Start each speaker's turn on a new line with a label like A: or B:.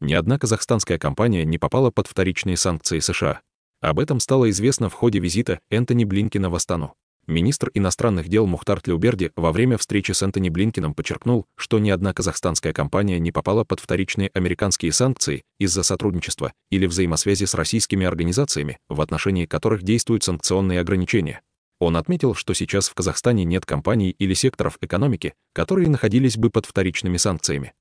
A: Ни одна казахстанская компания не попала под вторичные санкции США. Об этом стало известно в ходе визита Энтони Блинкина в Астану. Министр иностранных дел Мухтар Тлеуберди во время встречи с Энтони Блинкином подчеркнул, что ни одна казахстанская компания не попала под вторичные американские санкции из-за сотрудничества или взаимосвязи с российскими организациями, в отношении которых действуют санкционные ограничения. Он отметил, что сейчас в Казахстане нет компаний или секторов экономики, которые находились бы под вторичными санкциями.